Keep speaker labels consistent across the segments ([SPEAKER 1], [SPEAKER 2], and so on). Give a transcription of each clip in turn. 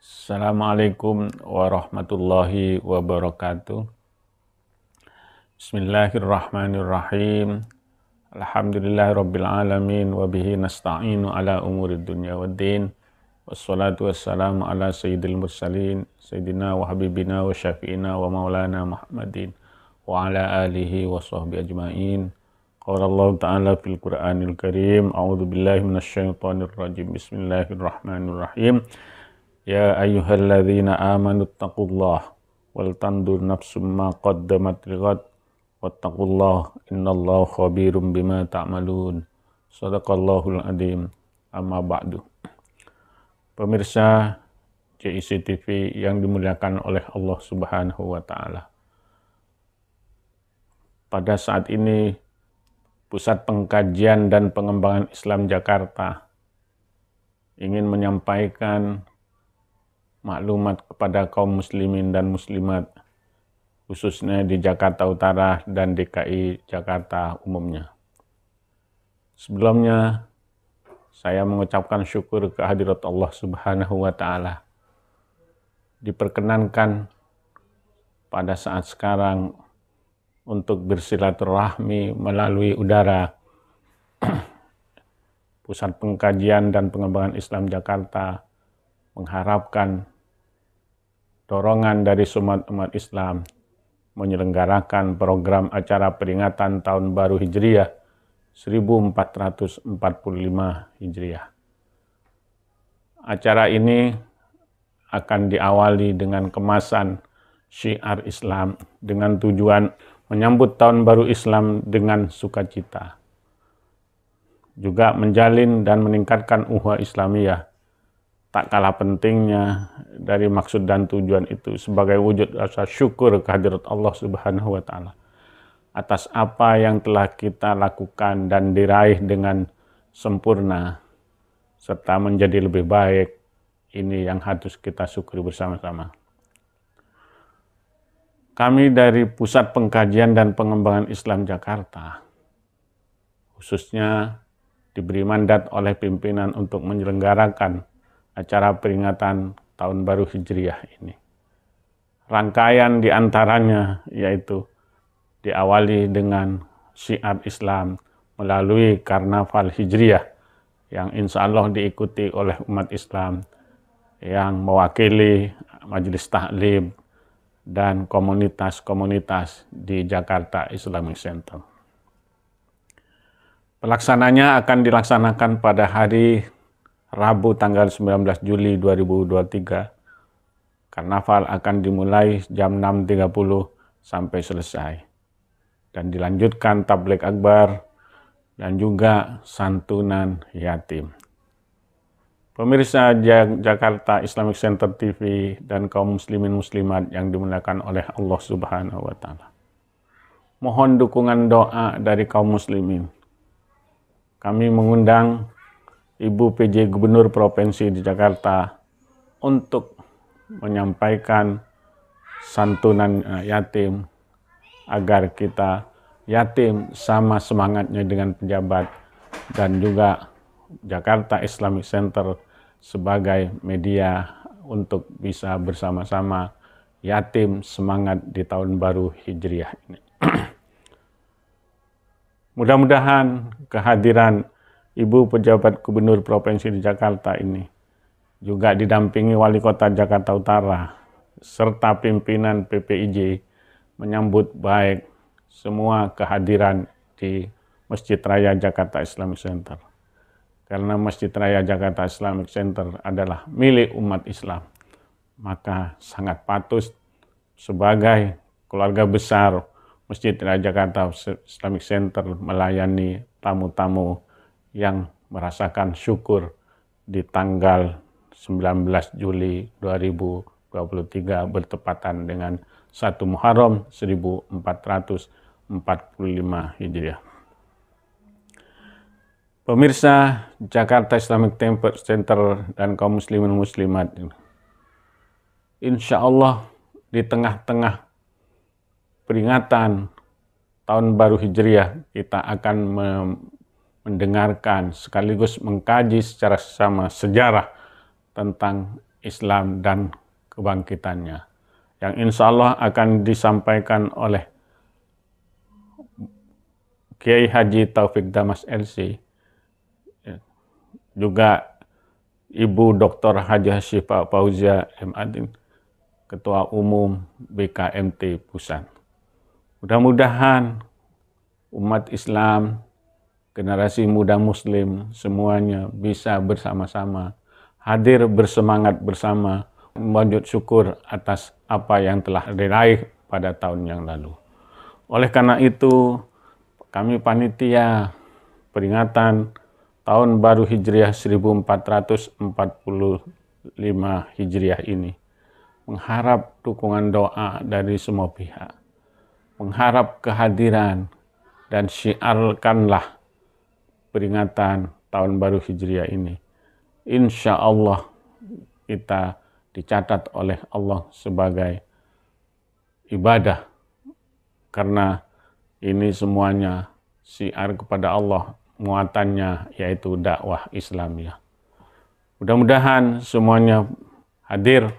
[SPEAKER 1] Assalamualaikum warahmatullahi wabarakatuh. Bismillahirrahmanirrahim. Alhamdulillahirabbil alamin wa bihi nasta'inu ala umurid dunya waddin. Wassalatu wassalamu ala sayyidil mursalin sayyidina wa habibina wa syafi'ina wa maulana Muhammadin wa ala alihi wa sahbihi ajmain. Qala Allah Ta'ala fil Qur'anil Karim, a'udzu billahi minasyaitonir rajim. Bismillahirrahmanirrahim. يا أيها الذين آمنوا اتقوا الله ولتنظر نفس ما قدمت لغد واتقوا الله إن الله خبير بما تعملون صدق الله العظيم أما بعد Pemirsa JIC TV yang dimuliakan oleh Allah Subhanahu wa taala. Pada saat ini Pusat Pengkajian dan Pengembangan Islam Jakarta ingin menyampaikan maklumat kepada kaum muslimin dan muslimat khususnya di Jakarta Utara dan DKI Jakarta umumnya. Sebelumnya saya mengucapkan syukur kehadirat Allah Subhanahu wa taala. Diperkenankan pada saat sekarang untuk bersilaturahmi melalui udara Pusat Pengkajian dan Pengembangan Islam Jakarta mengharapkan dorongan dari umat umat Islam menyelenggarakan program acara peringatan Tahun Baru Hijriah 1445 Hijriah. Acara ini akan diawali dengan kemasan syiar Islam dengan tujuan menyambut Tahun Baru Islam dengan sukacita. Juga menjalin dan meningkatkan uhuah Islamiyah tak kalah pentingnya dari maksud dan tujuan itu sebagai wujud rasa syukur kehadirat Allah Subhanahu wa taala atas apa yang telah kita lakukan dan diraih dengan sempurna serta menjadi lebih baik ini yang harus kita syukuri bersama-sama. Kami dari Pusat Pengkajian dan Pengembangan Islam Jakarta khususnya diberi mandat oleh pimpinan untuk menyelenggarakan acara peringatan Tahun Baru Hijriah ini. Rangkaian diantaranya yaitu diawali dengan syiar Islam melalui Karnaval Hijriah yang insya Allah diikuti oleh umat Islam yang mewakili Majelis Taklim dan komunitas-komunitas di Jakarta Islamic Center. Pelaksananya akan dilaksanakan pada hari Rabu tanggal 19 Juli 2023, karnaval akan dimulai jam 6.30 sampai selesai. Dan dilanjutkan tablik akbar dan juga santunan yatim. Pemirsa Jakarta Islamic Center TV dan kaum muslimin muslimat yang dimuliakan oleh Allah Subhanahu wa taala. Mohon dukungan doa dari kaum muslimin. Kami mengundang Ibu PJ Gubernur Provinsi di Jakarta untuk menyampaikan santunan eh, yatim agar kita yatim sama semangatnya dengan pejabat dan juga Jakarta Islamic Center sebagai media untuk bisa bersama-sama yatim semangat di tahun baru Hijriah ini. Mudah-mudahan kehadiran ibu pejabat gubernur Provinsi Jakarta ini, juga didampingi Wali Kota Jakarta Utara, serta pimpinan PPIJ menyambut baik semua kehadiran di Masjid Raya Jakarta Islamic Center. Karena Masjid Raya Jakarta Islamic Center adalah milik umat Islam, maka sangat patut sebagai keluarga besar Masjid Raya Jakarta Islamic Center melayani tamu-tamu yang merasakan syukur di tanggal 19 Juli 2023 bertepatan dengan 1 Muharram 1445 Hijriah. Pemirsa Jakarta Islamic Temple Center dan kaum muslimin muslimat, insya Allah di tengah-tengah peringatan tahun baru Hijriah kita akan mendengarkan sekaligus mengkaji secara sama sejarah tentang Islam dan kebangkitannya yang insya Allah akan disampaikan oleh Kiai Haji Taufik Damas LC ya, juga Ibu Dr. Haji Syifa Fauzia M. Adin, Ketua Umum BKMT Pusat. Mudah-mudahan umat Islam generasi muda muslim semuanya bisa bersama-sama hadir bersemangat bersama wujud syukur atas apa yang telah diraih pada tahun yang lalu. Oleh karena itu, kami panitia peringatan tahun baru Hijriah 1445 Hijriah ini mengharap dukungan doa dari semua pihak, mengharap kehadiran dan syiarkanlah peringatan tahun baru Hijriah ini. Insya Allah kita dicatat oleh Allah sebagai ibadah karena ini semuanya siar kepada Allah muatannya yaitu dakwah Islamiyah. Mudah-mudahan semuanya hadir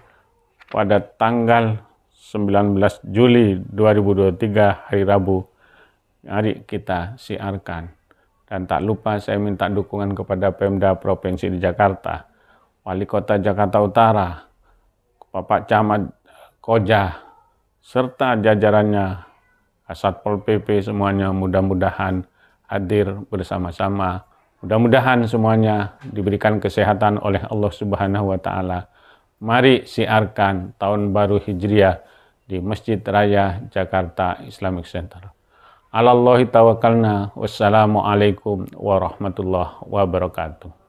[SPEAKER 1] pada tanggal 19 Juli 2023 hari Rabu hari kita siarkan dan tak lupa saya minta dukungan kepada Pemda Provinsi di Jakarta, Wali Kota Jakarta Utara, Bapak Camat Koja, serta jajarannya, Satpol PP semuanya mudah-mudahan hadir bersama-sama. Mudah-mudahan semuanya diberikan kesehatan oleh Allah Subhanahu wa taala. Mari siarkan tahun baru Hijriah di Masjid Raya Jakarta Islamic Center. Alallahi tawakalna. Wassalamualaikum warahmatullahi wabarakatuh.